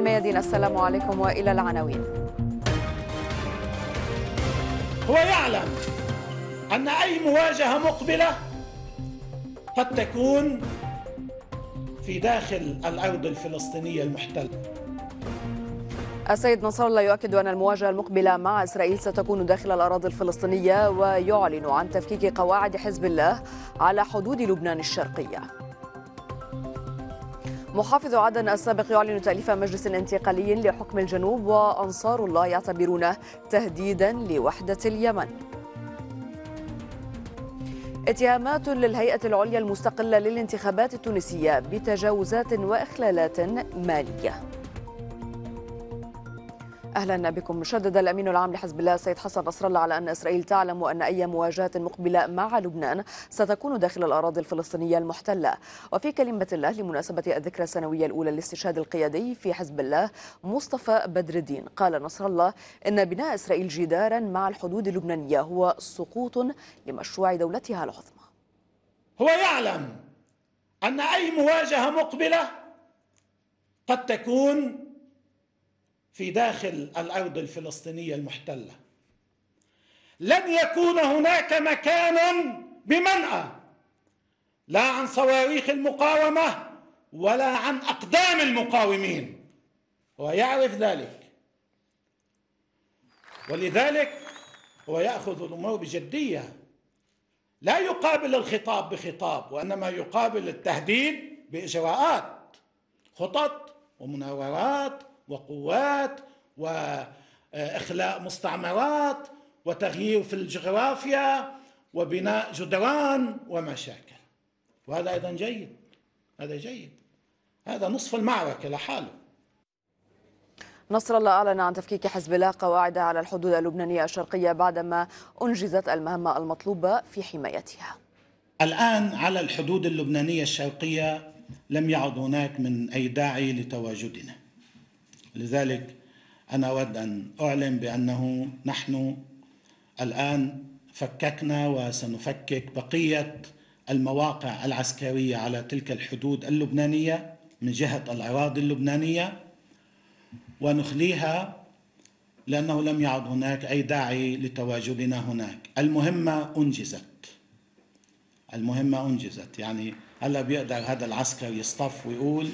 الميادين السلام عليكم والى العناوين. هو يعلم ان اي مواجهه مقبله قد تكون في داخل الارض الفلسطينيه المحتله. السيد نصر الله يؤكد أن المواجهة المقبلة مع إسرائيل ستكون داخل الأراضي الفلسطينية ويعلن عن تفكيك قواعد حزب الله على حدود لبنان الشرقية محافظ عدن السابق يعلن تأليف مجلس انتقالي لحكم الجنوب وأنصار الله يعتبرونه تهديدا لوحدة اليمن اتهامات للهيئة العليا المستقلة للانتخابات التونسية بتجاوزات وإخلالات مالية اهلا بكم شدد الامين العام لحزب الله السيد حسن نصر الله على ان اسرائيل تعلم ان اي مواجهه مقبله مع لبنان ستكون داخل الاراضي الفلسطينيه المحتله وفي كلمه الله لمناسبه الذكرى السنويه الاولى للاستشهاد القيادي في حزب الله مصطفى بدر الدين قال نصر الله ان بناء اسرائيل جدارا مع الحدود اللبنانيه هو سقوط لمشروع دولتها العظمى هو يعلم ان اي مواجهه مقبله قد تكون في داخل الارض الفلسطينيه المحتله لن يكون هناك مكان بمنأى لا عن صواريخ المقاومه ولا عن اقدام المقاومين هو يعرف ذلك ولذلك هو ياخذ الامور بجديه لا يقابل الخطاب بخطاب وانما يقابل التهديد باجراءات خطط ومناورات وقوات واخلاء مستعمرات وتغيير في الجغرافيا وبناء جدران ومشاكل وهذا ايضا جيد هذا جيد هذا نصف المعركه لحاله نصر الله أعلن عن تفكيك حزب الله قواعده على الحدود اللبنانية الشرقية بعدما أنجزت المهمة المطلوبة في حمايتها الآن على الحدود اللبنانية الشرقية لم يعد هناك من أي داعي لتواجدنا لذلك أنا أود أن أعلن بأنه نحن الآن فككنا وسنفكك بقية المواقع العسكرية على تلك الحدود اللبنانية من جهة الأراضي اللبنانية ونخليها لأنه لم يعد هناك أي داعي لتواجدنا هناك المهمة أنجزت المهمة أنجزت يعني هلا بيقدر هذا العسكر يصطف ويقول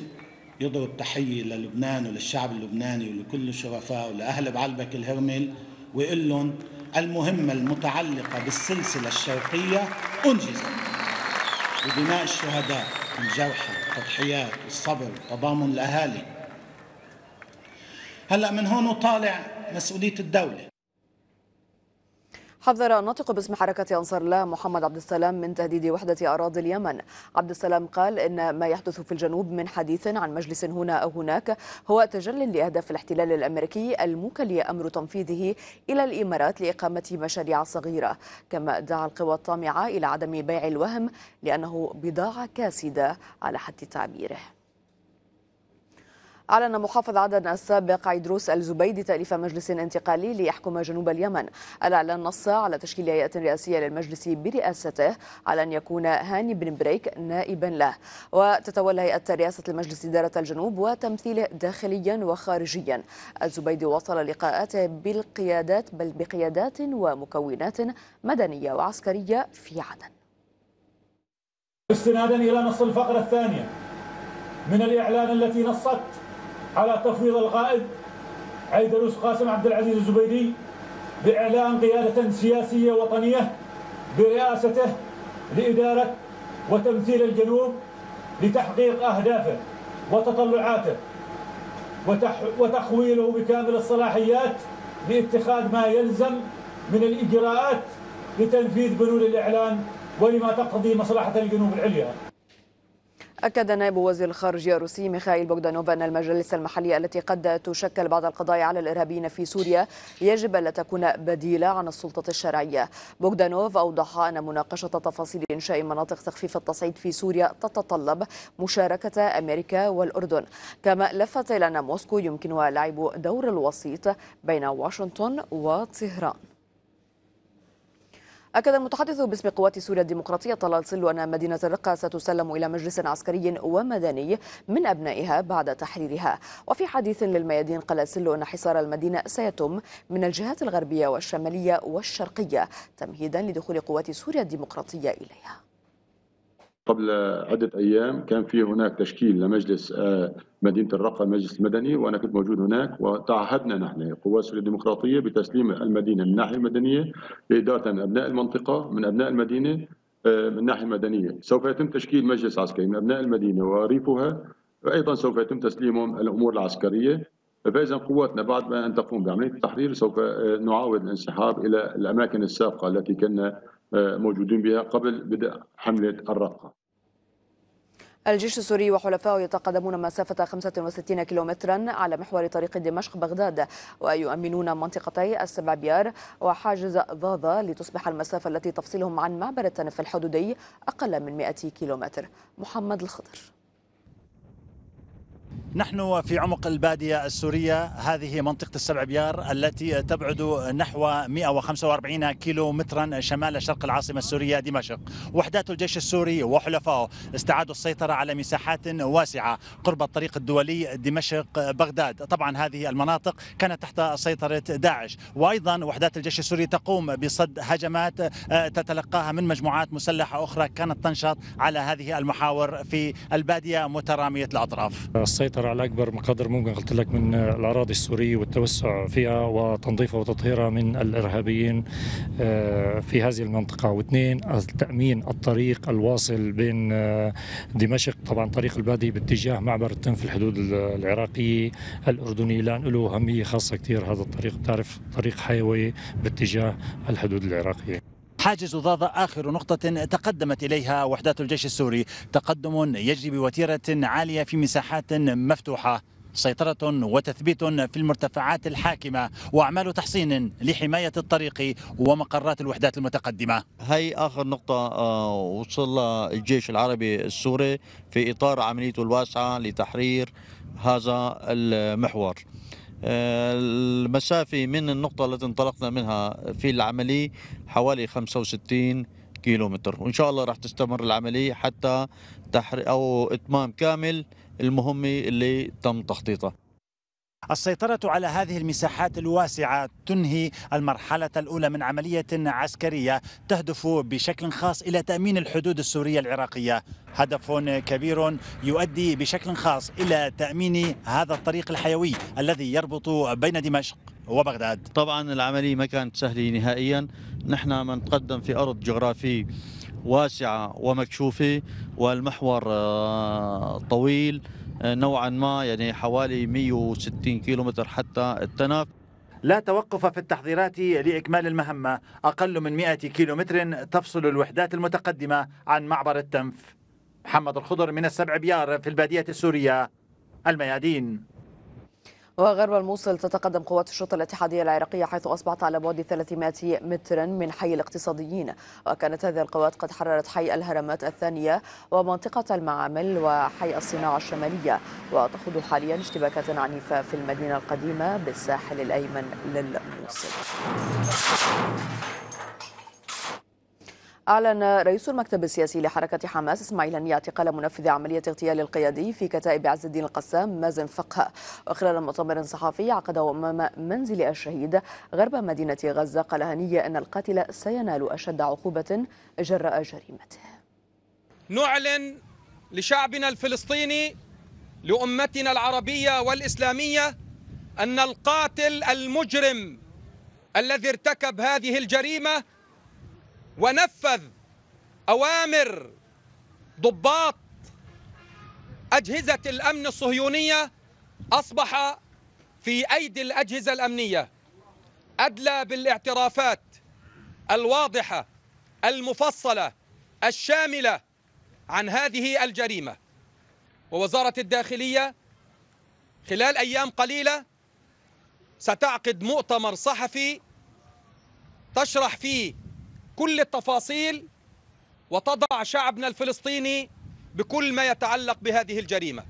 يضرب تحية للبنان وللشعب اللبناني ولكل الشرفاء ولأهل بعلبك الهرمل ويقول لهم المهمة المتعلقة بالسلسلة الشرقية أنجزت بدماء الشهداء الجرحى التضحيات والصبر وتضامن الأهالي هلأ من هون وطالع مسؤولية الدولة حذر الناطق باسم حركة أنصار الله محمد عبد السلام من تهديد وحدة أراضي اليمن عبد السلام قال إن ما يحدث في الجنوب من حديث عن مجلس هنا أو هناك هو تجل لأهداف الاحتلال الأمريكي المكلي أمر تنفيذه إلى الإمارات لإقامة مشاريع صغيرة كما دعا القوى الطامعة إلى عدم بيع الوهم لأنه بضاعة كاسدة على حد تعبيره أعلن محافظ عدن السابق عيدروس الزبيدي تأليف مجلس انتقالي ليحكم جنوب اليمن الإعلان نص على تشكيل هيئة رئاسية للمجلس برئاسته على أن يكون هاني بن بريك نائبا له وتتولى هيئة رئاسة المجلس إدارة الجنوب وتمثيله داخليا وخارجيا الزبيدي وصل لقاءاته بالقيادات بل بقيادات ومكونات مدنية وعسكرية في عدن استنادا إلى نص الفقرة الثانية من الإعلان التي نصت على تفويض القائد عيدروس قاسم عبد العزيز الزبيدي بإعلان قيادة سياسية وطنية برئاسته لإدارة وتمثيل الجنوب لتحقيق أهدافه وتطلعاته وتخويله بكامل الصلاحيات لاتخاذ ما يلزم من الإجراءات لتنفيذ بنود الإعلان ولما تقتضي مصلحة الجنوب العليا أكد نائب وزير الخارجية الروسي ميخائيل بوغدانوف أن المجالس المحلية التي قد تشكل بعد القضاء على الإرهابيين في سوريا يجب ألا تكون بديلة عن السلطة الشرعية بوغدانوف أوضح أن مناقشة تفاصيل إنشاء مناطق تخفيف التصعيد في سوريا تتطلب مشاركة أمريكا والأردن كما لفت إلى أن موسكو يمكنها لعب دور الوسيط بين واشنطن وطهران أكد المتحدث باسم قوات سوريا الديمقراطية طلال سلو أن مدينة الرقة ستسلم إلى مجلس عسكري ومدني من أبنائها بعد تحريرها وفي حديث للميادين قال سلو أن حصار المدينة سيتم من الجهات الغربية والشمالية والشرقية تمهيدا لدخول قوات سوريا الديمقراطية إليها قبل عدة أيام كان في هناك تشكيل لمجلس آه، مدينة الرقة المجلس المدني وأنا كنت موجود هناك وتعهدنا نحن قوات سوريا الديمقراطية بتسليم المدينة من الناحية المدنية لإدارة أبناء المنطقة من أبناء المدينة آه، من الناحية المدنية سوف يتم تشكيل مجلس عسكري من أبناء المدينة وريفها وأيضا سوف يتم تسليمهم الأمور العسكرية فإذا قواتنا بعد أن تقوم بعملية التحرير سوف آه، نعاود الانسحاب إلى الأماكن السابقة التي كنا موجودين بها قبل بدء حملة الرقة الجيش السوري وحلفائه يتقدمون مسافة 65 كيلومترا على محور طريق دمشق بغداد ويؤمنون منطقتي السبابيار وحاجز ضاضة لتصبح المسافة التي تفصلهم عن معبر التنف الحدودي أقل من 100 كيلومتر محمد الخضر نحن في عمق البادية السورية هذه منطقة السبع بيار التي تبعد نحو 145 كيلو مترا شمال شرق العاصمة السورية دمشق وحدات الجيش السوري وحلفائه استعادوا السيطرة على مساحات واسعة قرب الطريق الدولي دمشق بغداد طبعا هذه المناطق كانت تحت سيطرة داعش وأيضا وحدات الجيش السوري تقوم بصد هجمات آه، تتلقاها من مجموعات مسلحة أخرى كانت تنشط على هذه المحاور في البادية مترامية الأطراف السيطرة على اكبر قدر ممكن قلت لك من الاراضي السوريه والتوسع فيها وتنظيفها وتطهيرها من الارهابيين آه، في هذه المنطقه، واثنين تامين الطريق الواصل بين آه، دمشق طبعا طريق البادي باتجاه معبر التن في الحدود العراقيه الاردنيه لان له اهميه خاصه كثير هذا الطريق بتعرف طريق حيوي باتجاه الحدود العراقيه. حاجز ضاد آخر نقطة تقدمت إليها وحدات الجيش السوري تقدم يجري بوتيرة عالية في مساحات مفتوحة سيطرة وتثبيت في المرتفعات الحاكمة وأعمال تحصين لحماية الطريق ومقرات الوحدات المتقدمة هي آخر نقطة آه، وصل الجيش العربي السوري في إطار عمليته الواسعة لتحرير هذا المحور آه، المسافة من النقطة التي انطلقنا منها في العملية حوالي 65 كيلومتر وإن شاء الله راح تستمر العملية حتى تحرق أو إتمام كامل المهمة اللي تم تخطيطها السيطرة على هذه المساحات الواسعة تنهي المرحلة الأولى من عملية عسكرية تهدف بشكل خاص إلى تأمين الحدود السورية العراقية هدف كبير يؤدي بشكل خاص إلى تأمين هذا الطريق الحيوي الذي يربط بين دمشق وبغداد طبعا العملية ما كانت سهلة نهائيا نحن تقدم في أرض جغرافية واسعة ومكشوفة والمحور آه، طويل آه، نوعا ما يعني حوالي 160 كيلومتر حتى التناف لا توقف في التحضيرات لإكمال المهمة أقل من 100 كيلومتر تفصل الوحدات المتقدمة عن معبر التنف محمد الخضر من السبع بيار في البادية السورية الميادين وغرب الموصل تتقدم قوات الشرطة الاتحادية العراقية حيث أصبحت على بعد 300 مترا من حي الاقتصاديين وكانت هذه القوات قد حررت حي الهرمات الثانية ومنطقة المعامل وحي الصناعة الشمالية وتخوض حاليا اشتباكات عنيفة في المدينة القديمة بالساحل الأيمن للموصل أعلن رئيس المكتب السياسي لحركة حماس إسماعيل هنية اعتقال منفذ عملية اغتيال القيادي في كتائب عز الدين القسام مازن فقه وخلال مؤتمر صحفي عقده أمام منزل الشهيد غرب مدينة غزة قال هنية أن القاتل سينال أشد عقوبة جراء جريمته نعلن لشعبنا الفلسطيني لأمتنا العربية والإسلامية أن القاتل المجرم الذي ارتكب هذه الجريمة ونفذ أوامر ضباط أجهزة الأمن الصهيونية أصبح في أيدي الأجهزة الأمنية أدلى بالاعترافات الواضحة المفصلة الشاملة عن هذه الجريمة ووزارة الداخلية خلال أيام قليلة ستعقد مؤتمر صحفي تشرح فيه كل التفاصيل وتضع شعبنا الفلسطيني بكل ما يتعلق بهذه الجريمه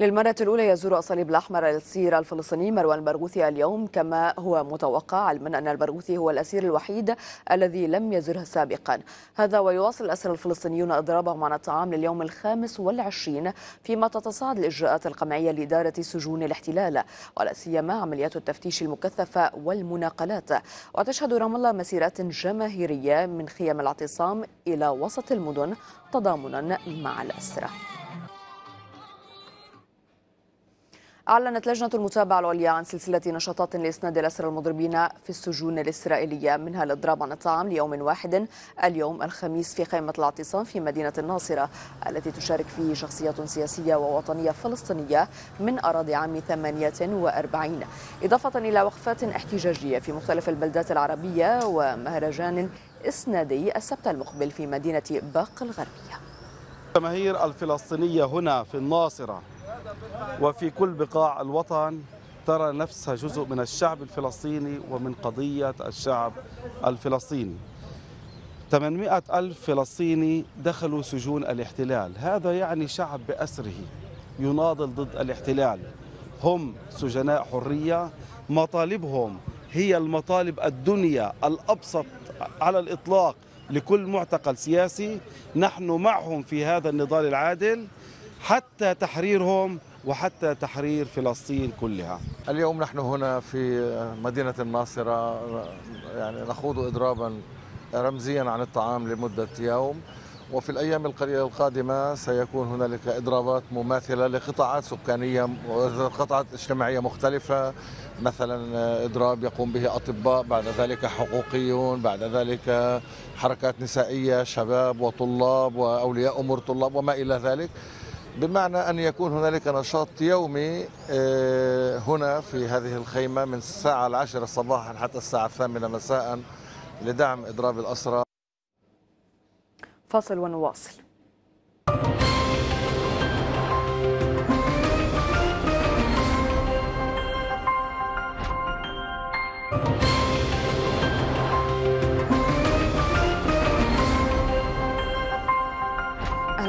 للمرة الأولى يزور الصليب الأحمر الأسير الفلسطيني مروان برغوثي اليوم كما هو متوقع علما أن البرغوثي هو الأسير الوحيد الذي لم يزره سابقا هذا ويواصل الأسرى الفلسطينيون إضرابهم عن الطعام لليوم الخامس والعشرين فيما تتصاعد الإجراءات القمعية لإدارة سجون الاحتلال ولا سيما عمليات التفتيش المكثفة والمناقلات وتشهد رام الله مسيرات جماهيرية من خيام الاعتصام إلى وسط المدن تضامنا مع الأسرة أعلنت لجنة المتابعة العليا عن سلسلة نشاطات لإسناد الأسرى المضربين في السجون الإسرائيلية منها الإضراب عن الطعام ليوم واحد اليوم الخميس في خيمة الاعتصام في مدينة الناصرة التي تشارك فيه شخصيات سياسية ووطنية فلسطينية من أراضي عام 48 إضافة إلى وقفات احتجاجية في مختلف البلدات العربية ومهرجان إسنادي السبت المقبل في مدينة باق الغربية الجماهير الفلسطينية هنا في الناصرة وفي كل بقاع الوطن ترى نفسها جزء من الشعب الفلسطيني ومن قضية الشعب الفلسطيني 800 ألف فلسطيني دخلوا سجون الاحتلال هذا يعني شعب بأسره يناضل ضد الاحتلال هم سجناء حرية مطالبهم هي المطالب الدنيا الأبسط على الإطلاق لكل معتقل سياسي نحن معهم في هذا النضال العادل حتى تحريرهم وحتى تحرير فلسطين كلها اليوم نحن هنا في مدينة الناصرة يعني نخوض إضرابا رمزيا عن الطعام لمدة يوم وفي الأيام القليلة القادمة سيكون هنالك إضرابات مماثلة لقطاعات سكانية وقطاعات اجتماعية مختلفة مثلا إضراب يقوم به أطباء بعد ذلك حقوقيون بعد ذلك حركات نسائية شباب وطلاب وأولياء أمور طلاب وما إلى ذلك بمعنى أن يكون هنالك نشاط يومي آه، هنا في هذه الخيمة من الساعة العاشرة صباحا حتى الساعة الثامنة مساء لدعم إضراب الأسرى فاصل ونواصل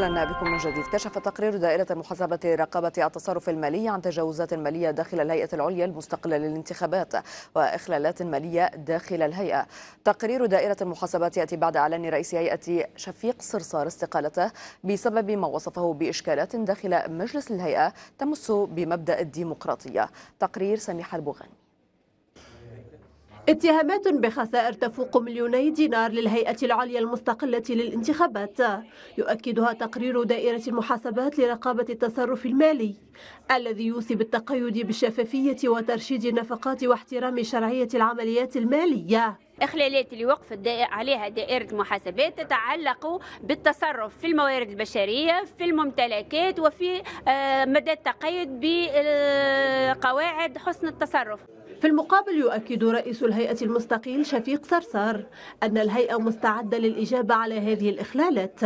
اهلا بكم من جديد كشف تقرير دائره محاسبه رقابه التصرف المالي عن تجاوزات ماليه داخل الهيئه العليا المستقله للانتخابات واخلالات ماليه داخل الهيئه تقرير دائره المحاسبات ياتي بعد اعلان رئيس هيئه شفيق صرصار استقالته بسبب ما وصفه باشكالات داخل مجلس الهيئه تمس بمبدا الديمقراطيه تقرير سميحه البغاني اتهامات بخسائر تفوق مليوني دينار للهيئة العليا المستقلة للانتخابات يؤكدها تقرير دائرة المحاسبات لرقابة التصرف المالي الذي يوصي بالتقيد بالشفافية وترشيد النفقات واحترام شرعية العمليات المالية إخلالات اللي وقفت عليها دائرة المحاسبات تتعلق بالتصرف في الموارد البشرية في الممتلكات وفي آه، مدى التقيد بقواعد حسن التصرف في المقابل يؤكد رئيس الهيئة المستقيل شفيق صرصر أن الهيئة مستعدة للإجابة على هذه الإخلالات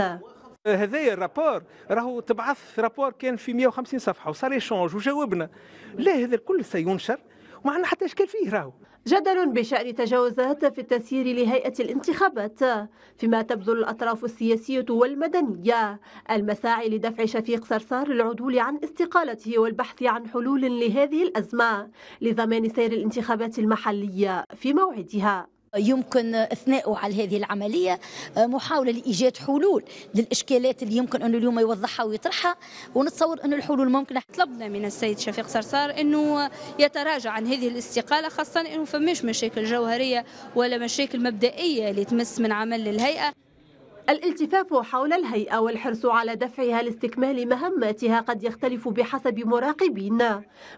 هذا الرابور راهو تبعث رابور كان في 150 صفحه وصار يشونج وجاوبنا لا هذا الكل سينشر وما عندنا حتى اشكال فيه راهو جدل بشأن تجاوزات في التسيير لهيئة الانتخابات فيما تبذل الأطراف السياسية والمدنية المساعي لدفع شفيق صرصار للعدول عن استقالته والبحث عن حلول لهذه الأزمة لضمان سير الانتخابات المحلية في موعدها يمكن اثناءه على هذه العمليه آه، محاوله لايجاد حلول للاشكالات اللي يمكن انه اليوم يوضحها ويطرحها ونتصور انه الحلول ممكنه طلبنا من السيد شفيق صرصار انه يتراجع عن هذه الاستقاله خاصه انه فماش مشاكل جوهريه ولا مشاكل مبدئيه اللي تمس من عمل الهيئه الالتفاف حول الهيئة والحرص على دفعها لاستكمال مهماتها قد يختلف بحسب مراقبين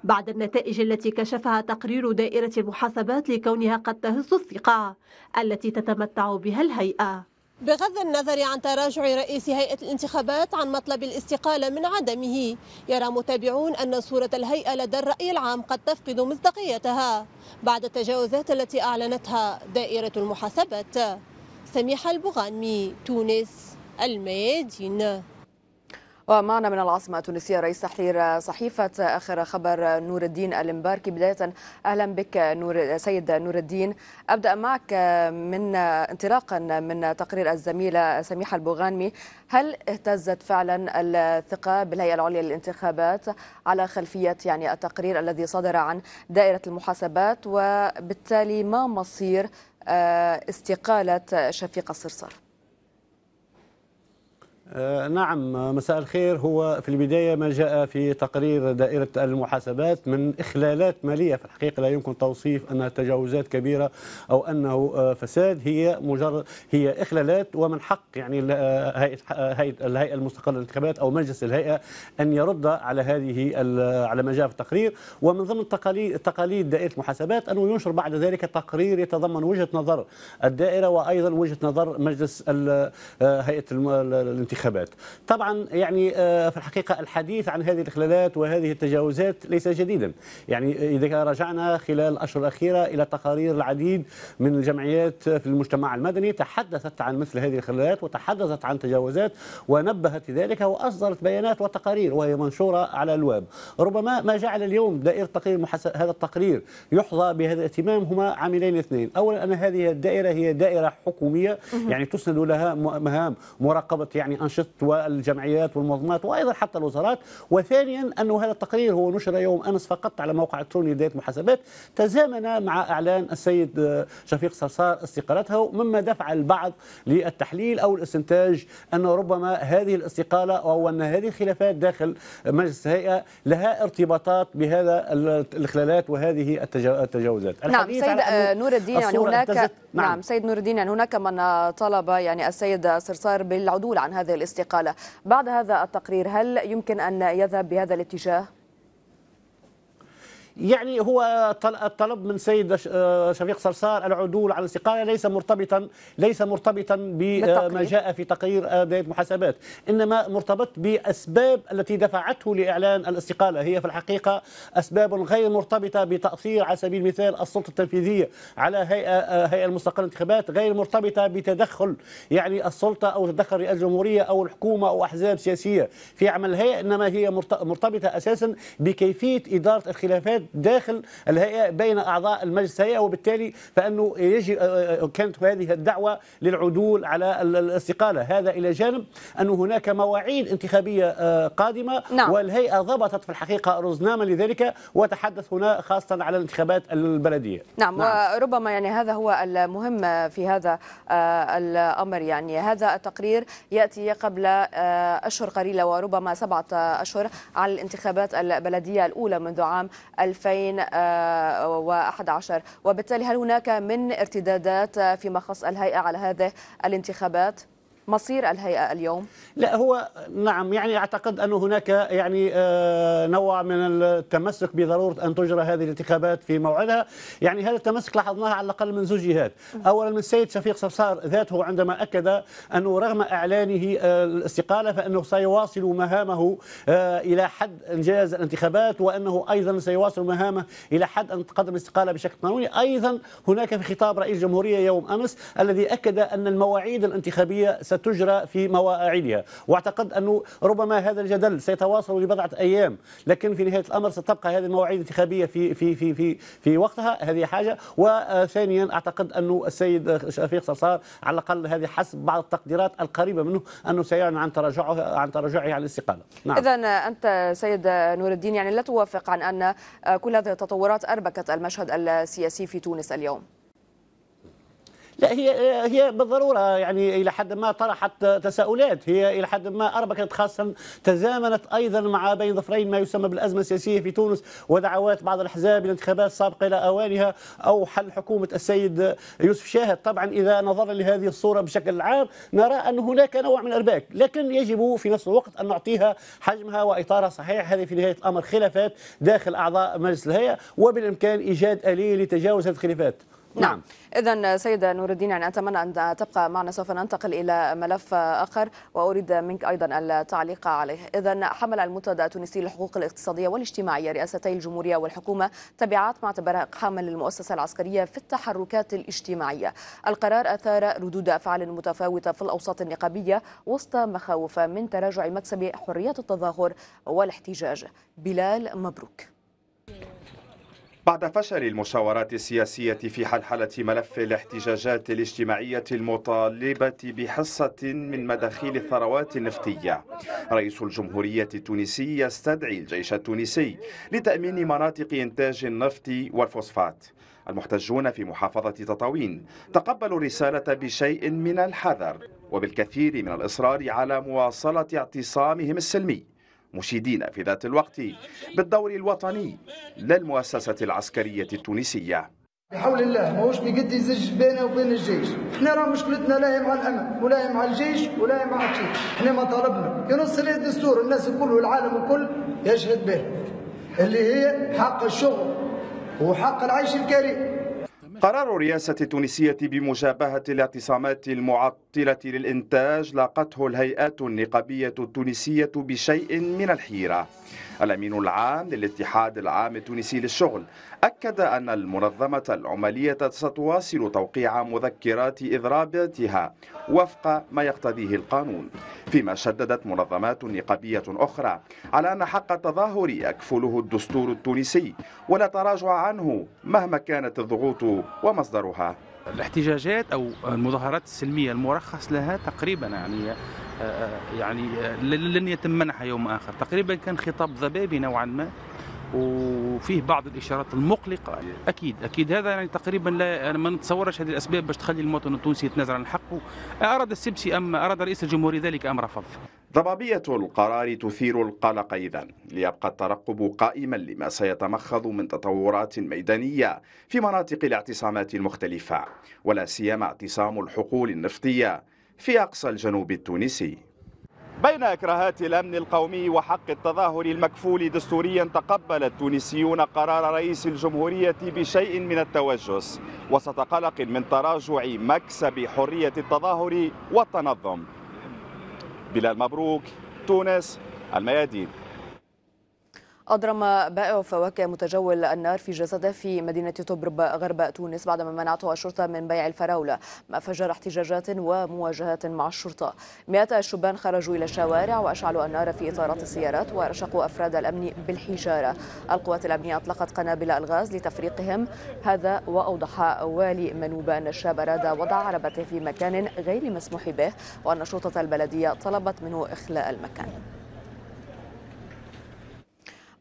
بعد النتائج التي كشفها تقرير دائرة المحاسبات لكونها قد تهز الثقة التي تتمتع بها الهيئة بغض النظر عن تراجع رئيس هيئة الانتخابات عن مطلب الاستقالة من عدمه يرى متابعون أن صورة الهيئة لدى الرأي العام قد تفقد مصداقيتها بعد التجاوزات التي أعلنتها دائرة المحاسبات سميحة البغانمي تونس الميادين ومعنا من العاصمة التونسية رئيس تحرير صحيفة آخر خبر نور الدين المباركي بداية أهلا بك نور سيد نور الدين أبدأ معك من انطلاقا من تقرير الزميلة سميحة البوغانمي هل اهتزت فعلا الثقة بالهيئة العليا للانتخابات على خلفية يعني التقرير الذي صدر عن دائرة المحاسبات وبالتالي ما مصير آه، استقالة شفيق الصرصار آه، نعم مساء الخير هو في البداية ما جاء في تقرير دائرة المحاسبات من إخلالات مالية في الحقيقة لا يمكن توصيف أنها تجاوزات كبيرة أو أنه آه، فساد هي مجرد هي إخلالات ومن حق يعني آه، الهيئة المستقلة للانتخابات أو مجلس الهيئة أن يرد على هذه على ما جاء في التقرير ومن ضمن تقاليد دائرة المحاسبات أنه ينشر بعد ذلك تقرير يتضمن وجهة نظر الدائرة وأيضا وجهة نظر مجلس هيئة الانتخابات الانتخابات طبعا يعني آه، في الحقيقة الحديث عن هذه الإخلالات وهذه التجاوزات ليس جديدا يعني إذا رجعنا خلال الأشهر الأخيرة إلى تقارير العديد من الجمعيات في المجتمع المدني تحدثت عن مثل هذه الإخلالات وتحدثت عن تجاوزات ونبهت ذلك وأصدرت بيانات وتقارير وهي منشورة على الواب ربما ما جعل اليوم دائرة تقرير هذا التقرير يحظى بهذا الاهتمام هما عاملين اثنين أولا أن هذه الدائرة هي دائرة حكومية يعني تسند لها مهام مراقبة يعني الأنشطة والجمعيات والمنظمات وأيضا حتى الوزارات وثانيا انه هذا التقرير هو نشر يوم أمس فقط على موقع إلكتروني لدية المحاسبات تزامن مع إعلان السيد شفيق صرصار استقالته مما دفع البعض للتحليل أو الاستنتاج انه ربما هذه الاستقالة أو أن هذه الخلافات داخل مجلس الهيئة لها ارتباطات بهذا الإخلالات وهذه التجاوزات نعم سيد آه، نور الدين يعني هناك نعم. نعم سيد نور الدين يعني هناك من طلب يعني السيد صرصار بالعدول عن هذه الاستقالة بعد هذا التقرير هل يمكن أن يذهب بهذا الاتجاه؟ يعني هو الطلب من سيد آه، شفيق صرصار العدول على الاستقالة ليس مرتبطا ليس مرتبطا بما جاء في تقرير دائره محاسبات إنما مرتبط بأسباب التي دفعته لإعلان الاستقالة هي في الحقيقة أسباب غير مرتبطة بتأثير على سبيل المثال السلطة التنفيذية على هيئة آه، هيئة المستقلة للانتخابات غير مرتبطة بتدخل يعني السلطة أو تدخل رئاسة الجمهورية أو الحكومة أو أحزاب سياسية في عمل الهيئة إنما هي مرتبطة أساسا بكيفية إدارة الخلافات داخل الهيئه بين اعضاء المجلس الهيئه وبالتالي فانه يجي آه، آه، آه، كانت هذه الدعوه للعدول على الاستقاله هذا الى جانب ان هناك مواعيد انتخابيه قادمه نعم. والهيئه ضبطت في الحقيقه رزناما لذلك وتحدث هنا خاصه على الانتخابات البلديه نعم, نعم. وربما يعني هذا هو المهم في هذا الامر يعني هذا التقرير ياتي قبل اشهر قليله وربما سبعه اشهر على الانتخابات البلديه الاولى منذ عام 2000 2011 آه، وبالتالي هل هناك من ارتدادات فيما خص الهيئة على هذه الانتخابات؟ مصير الهيئة اليوم؟ لا هو نعم يعني أعتقد أن هناك يعني آه، نوع من التمسك بضرورة أن تجرى هذه الانتخابات في موعدها يعني هذا التمسك لاحظناه على الأقل من زوج جهات أولا من السيد شفيق صرصار ذاته عندما أكد أنه رغم إعلانه آه، الاستقالة فأنه سيواصل مهامه آه، إلى حد إنجاز الانتخابات وأنه أيضا سيواصل مهامه إلى حد أن تقدم الاستقالة بشكل قانوني أيضا هناك في خطاب رئيس الجمهورية يوم أمس الذي أكد أن المواعيد الانتخابية ستجرى في مواعيدها واعتقد أنه ربما هذا الجدل سيتواصل لبضعة أيام لكن في نهاية الأمر ستبقى هذه المواعيد الانتخابية في في في في في وقتها هذه حاجة وثانيا أعتقد أنه السيد شفيق صرصار على الأقل هذه حسب بعض التقديرات القريبة منه أنه سيعلن عن تراجعه عن تراجعه عن الاستقالة نعم. إذا أنت سيد نور الدين يعني لا توافق عن أن كل هذه التطورات أربكت المشهد السياسي في تونس اليوم لا هي هي بالضروره يعني الى حد ما طرحت تساؤلات هي الى حد ما اربكت خاصه تزامنت ايضا مع بين ظفرين ما يسمى بالازمه السياسيه في تونس ودعوات بعض الاحزاب الانتخابات السابقه الى اوانها او حل حكومه السيد يوسف شاهد طبعا اذا نظرنا لهذه الصوره بشكل عام نرى ان هناك نوع من الارباك لكن يجب في نفس الوقت ان نعطيها حجمها واطارها صحيح هذه في نهايه الامر خلافات داخل اعضاء مجلس الهيئه وبالامكان ايجاد اليه لتجاوز هذه الخلافات نعم, نعم. إذا سيدة نور الدين يعني أتمنى أن تبقى معنا سوف ننتقل إلى ملف آخر وأريد منك أيضا التعليق عليه إذا حمل المنتدى التونسي للحقوق الاقتصادية والاجتماعية رئاستي الجمهورية والحكومة تبعات ما اعتبرها اقحاما للمؤسسه العسكرية في التحركات الاجتماعية القرار أثار ردود أفعال متفاوتة في الأوساط النقابية وسط مخاوف من تراجع مكسب حرية التظاهر والاحتجاج بلال مبروك بعد فشل المشاورات السياسية في حلحلة ملف الاحتجاجات الاجتماعية المطالبة بحصة من مداخيل الثروات النفطية رئيس الجمهورية التونسي يستدعي الجيش التونسي لتأمين مناطق إنتاج النفط والفوسفات المحتجون في محافظة تطاوين تقبلوا الرسالة بشيء من الحذر وبالكثير من الإصرار على مواصلة اعتصامهم السلمي مشيدين في ذات الوقت بالدور الوطني للمؤسسة العسكرية التونسية بحول الله ماهوش بقد يزج بيننا وبين الجيش احنا راه مشكلتنا لا هي مع الامن ولا هي مع الجيش ولا هي مع الشيء احنا ما طالبنا ينص عليه الدستور الناس الكل والعالم الكل يشهد به اللي هي حق الشغل وحق العيش الكريم قرار الرئاسة التونسية بمجابهة الاعتصامات المعطلة للإنتاج لاقته الهيئات النقابية التونسية بشيء من الحيرة الأمين العام للاتحاد العام التونسي للشغل أكد أن المنظمة العمالية ستواصل توقيع مذكرات إضراباتها وفق ما يقتضيه القانون فيما شددت منظمات نقابية أخرى على أن حق التظاهر يكفله الدستور التونسي ولا تراجع عنه مهما كانت الضغوط ومصدرها الاحتجاجات او المظاهرات السلميه المرخص لها تقريبا يعني آه، يعني آه، لن يتم منحها يوم آخر تقريبا كان خطاب ذبابي نوعا ما وفيه بعض الاشارات المقلقه اكيد اكيد هذا يعني تقريبا لا انا ما نتصورش هذه الاسباب باش تخلي المواطن التونسي يتنازل عن حقه اراد السبسي ام اراد رئيس الجمهوريه ذلك ام رفض ضبابية القرار تثير القلق إذا ليبقى الترقب قائما لما سيتمخض من تطورات ميدانية في مناطق الاعتصامات المختلفة ولا سيما اعتصام الحقول النفطية في أقصى الجنوب التونسي بين إكراهات الأمن القومي وحق التظاهر المكفول دستوريا تقبل التونسيون قرار رئيس الجمهورية بشيء من التوجس وسط قلق من تراجع مكسب حرية التظاهر والتنظم بلال مبروك تونس الميادين أضرم بائع فواكه متجول النار في جسده في مدينة طبرب غرب تونس بعدما منعته الشرطة من بيع الفراولة ما فجر احتجاجات ومواجهات مع الشرطة مئات الشبان خرجوا إلى الشوارع وأشعلوا النار في إطارات السيارات ورشقوا أفراد الأمن بالحجارة القوات الأمنية أطلقت قنابل الغاز لتفريقهم هذا وأوضح والي منوبة أن الشاب أراد وضع عربته في مكان غير مسموح به وأن شرطة البلدية طلبت منه إخلاء المكان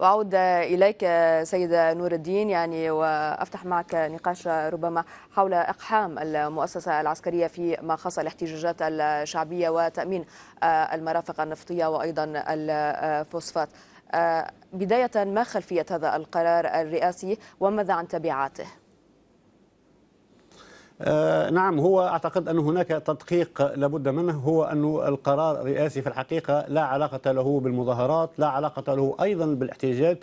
واعود اليك سيده نور الدين يعني وافتح معك نقاش ربما حول اقحام المؤسسه العسكريه فيما خص الاحتجاجات الشعبيه وتامين المرافق النفطيه وايضا الفوسفات. آه، بدايه ما خلفيه هذا القرار الرئاسي وماذا عن تبعاته؟ آه، نعم هو أعتقد أن هناك تدقيق لابد منه هو أن القرار الرئاسي في الحقيقة لا علاقة له بالمظاهرات لا علاقة له أيضا بالاحتجاجات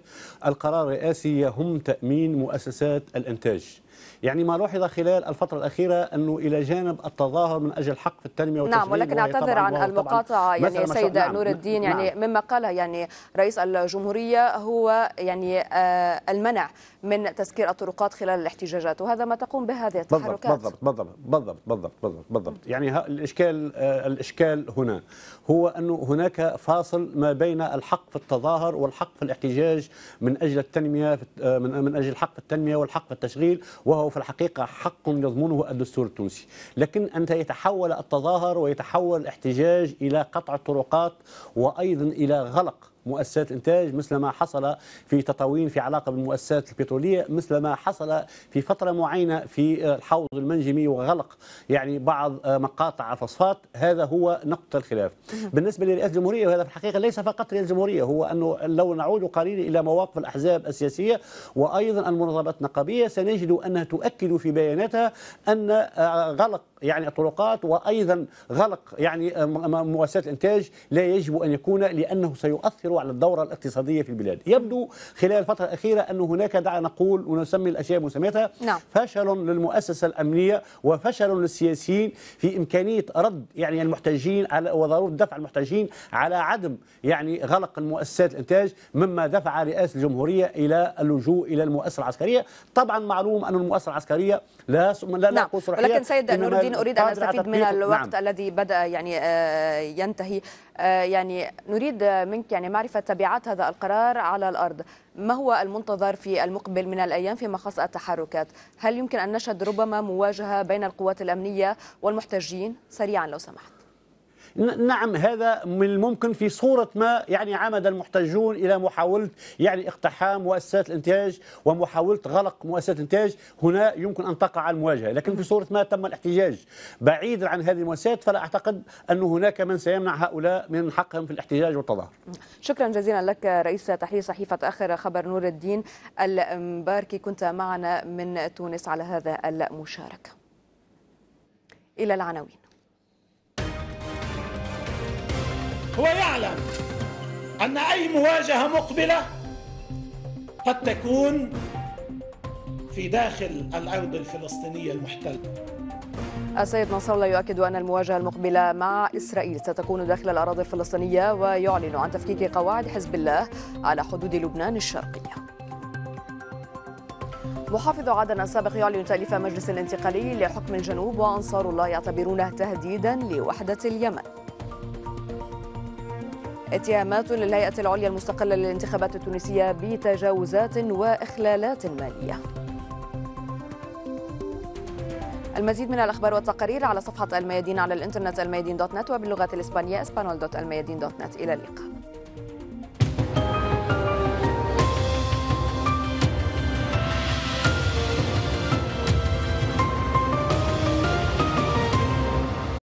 القرار الرئاسي يهم تأمين مؤسسات الإنتاج يعني ما لاحظ خلال الفترة الأخيرة أنه إلى جانب التظاهر من أجل حق في التنمية والتشغيل نعم ولكن أعتذر عن المقاطعة يعني سيد نعم نور الدين نعم يعني مما قاله يعني رئيس الجمهورية هو يعني آه المنع من تسكير الطرقات خلال الاحتجاجات وهذا ما تقوم به هذه التحركات بالضبط بالضبط بالضبط بالضبط بالضبط, بالضبط. يعني الإشكال آه الإشكال هنا هو أنه هناك فاصل ما بين الحق في التظاهر والحق في الاحتجاج من أجل التنمية آه، من أجل حق في التنمية والحق في التشغيل وهو في الحقيقة حق يضمنه الدستور التونسي لكن أن يتحول التظاهر ويتحول الاحتجاج إلى قطع الطرقات وأيضا إلى غلق مؤسسات الانتاج مثل ما حصل في تطاوين في علاقه بالمؤسسات البتروليه مثل ما حصل في فتره معينه في الحوض المنجمي وغلق يعني بعض مقاطع فصفات هذا هو نقطه الخلاف بالنسبه لرئاسه الجمهوريه وهذا في الحقيقه ليس فقط رئاسه الجمهوريه هو انه لو نعود قليلا الى مواقف الاحزاب السياسيه وايضا المنظمات النقابيه سنجد انها تؤكد في بياناتها ان آه، غلق يعني الطرقات وايضا غلق يعني آه، مؤسسات الانتاج لا يجب ان يكون لانه سيؤثر يؤثروا على الدورة الاقتصادية في البلاد يبدو خلال الفترة الأخيرة أن هناك دعنا نقول ونسمي الأشياء مسميتها نعم. فشل للمؤسسة الأمنية وفشل للسياسيين في إمكانية رد يعني المحتجين على وضرورة دفع المحتجين على عدم يعني غلق المؤسسات الإنتاج مما دفع رئاسة الجمهورية إلى اللجوء إلى المؤسسة العسكرية طبعا معلوم أن المؤسسة العسكرية لا لا نعم. ولكن سيد نور الدين أريد أن أستفيد من الوقت نعم. الذي بدأ يعني آه، ينتهي آه، يعني نريد منك يعني معرفة تبعات هذا القرار على الأرض ما هو المنتظر في المقبل من الأيام فيما خص التحركات هل يمكن أن نشهد ربما مواجهة بين القوات الأمنية والمحتجين سريعا لو سمحت نعم هذا من الممكن في صورة ما يعني عمد المحتجون إلى محاولة يعني اقتحام مؤسسات الإنتاج ومحاولة غلق مؤسسات الإنتاج هنا يمكن أن تقع المواجهة لكن في صورة ما تم الاحتجاج بعيدا عن هذه المؤسسات فلا أعتقد أن هناك من سيمنع هؤلاء من حقهم في الاحتجاج والتظاهر شكرا جزيلا لك رئيس تحرير صحيفة آخر خبر نور الدين المباركي كنت معنا من تونس على هذا المشاركة إلى العناوين هو يعلم أن أي مواجهة مقبلة قد تكون في داخل الأرض الفلسطينية المحتلة السيد نصر الله يؤكد أن المواجهة المقبلة مع إسرائيل ستكون داخل الأراضي الفلسطينية ويعلن عن تفكيك قواعد حزب الله على حدود لبنان الشرقية محافظ عدن السابق يعلن تأليف مجلس انتقالي لحكم الجنوب وأنصار الله يعتبرونه تهديدا لوحدة اليمن اتهامات للهيئة العليا المستقلة للانتخابات التونسية بتجاوزات وإخلالات مالية المزيد من الأخبار والتقارير على صفحة الميادين على الإنترنت الميادين دوت نت وباللغة الإسبانية اسبانول دوت الميادين دوت نت إلى اللقاء